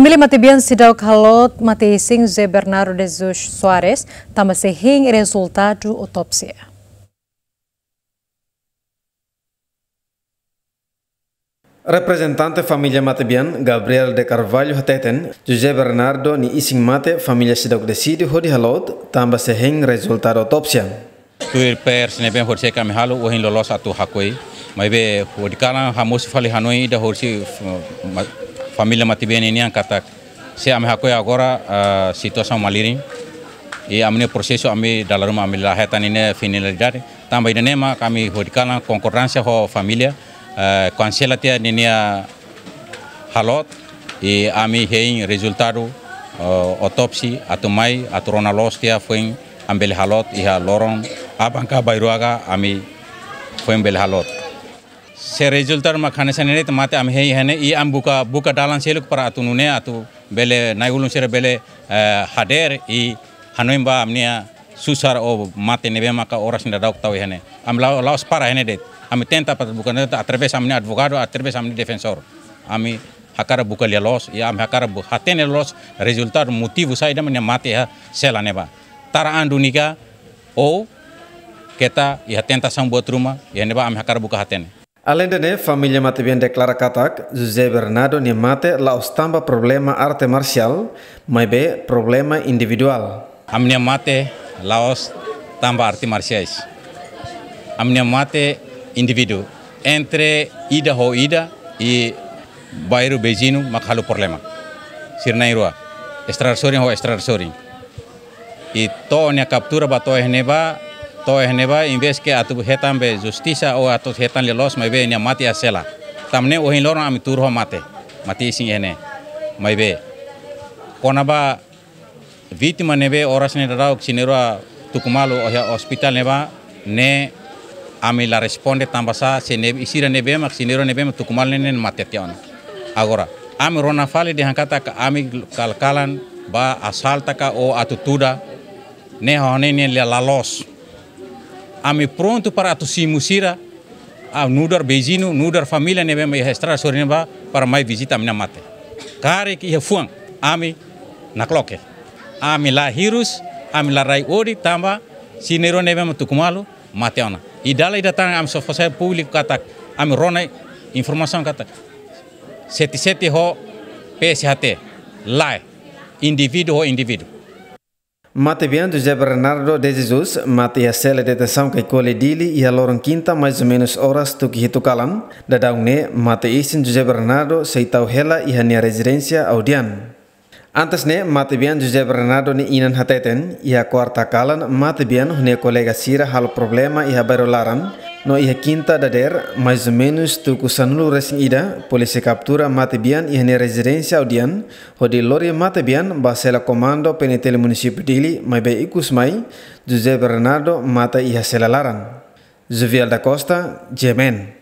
Família Matibian Sidau Kalot Matising ze Bernardo de Zuz Suarez tambah sehing hing otopsi. Representante Representante mati Matibian, Gabriel de Carvalho Teten Jose Bernardo ni ising mate familia Sidau de Sidi Hodi Halot tambah sehing hing otopsi. tuir per sene ben kami halu wohin lolos atu hakoi mabe hodi kana hamosi fali hanoi da horsi Familia mati ini yang katak se ame hakoi ya, agora uh, situação i e amne proseso ame rumah ame lahetan dari. tambah ini nema kami hodikana ya, concordância ho família uh, eh, cancela tia ya halot e ame hein resultado uh, atau rona aturona tia foi ambel halot iha lorong abangka bairuaga ame foi ambel halot se rezultar ma khane nene tamate am hei hene i am buka buka dalan seluk para nune atu bele naigulun sere bele eh, hader i hanoim ba amnia susar o mate nebe maka oras nda dauk tau hene am lau laos para hene det am tenta pat buka nda atreves amni advogado atreves amni defensor ami hakara buka lia los i am hakara bu hatene los resultar motivu sai ida mania mate ha selaneba. neba tara anduniga o kita ya tenta sang buat rumah hene ba am hakara buka hatene ne familia mate bien declara katak, Jose Bernardo ni mate la ostamba problema arte marcial, mai be problema individual. Amnia mate laos tamba arte marciais. Amnia mate individu. Entre ida ho ida i bairu bezinu makhalu problema. Sirnairua. sorin ho sorin. I to ne captura bato ehneba to ba invest ke atu hetam be justisa o atu hetan le los maibe mati asela tamne ohin loro ami turho mate mati sing mabe Kona konaba vit manebe oras ne dara sinero tukumalo ya hospital neba ne ami la responde tambasa se ne isira nebe mak sinero nebe tukumal ne mate tion agora ami rona fale de hankata ka ami kalkalan ba asal taka o atu tuda ne hone ne lalos ami pronto para atu simusira a ah, nudar beijino nudar família nebe me restra sorinba para mai visita mina mate kare ki hefuang ami nakloke ame lahirus ame larai ori tamba sinero nebe me tukumalu mate ona idala idatang ame sofosai publik katak ami ronai informação katak seti seti ho PSHT lai individu ho individu. Mate bien do Zé Bernardo de Jesus, mate ia ya sele de tensão que dili e a loron quinta mais ou menos horas tu hitu kalam, da ne mate isin do Zé Bernardo seitau hela e a nia residência audian. Antes ne mate bien José Bernardo ni inan hateten ia quarta kalan mate bien hone colega sira hal problema ia barolaran No iha kinta da der, mais ou menos tu kusanulu ida, kaptura captura Matebian iha ne residência audian, ho lori lori Matebian basela komando penetel município dili, mai be ikus mai, Jose Bernardo mata ia selalaran. Zuvial da Costa, Jemen.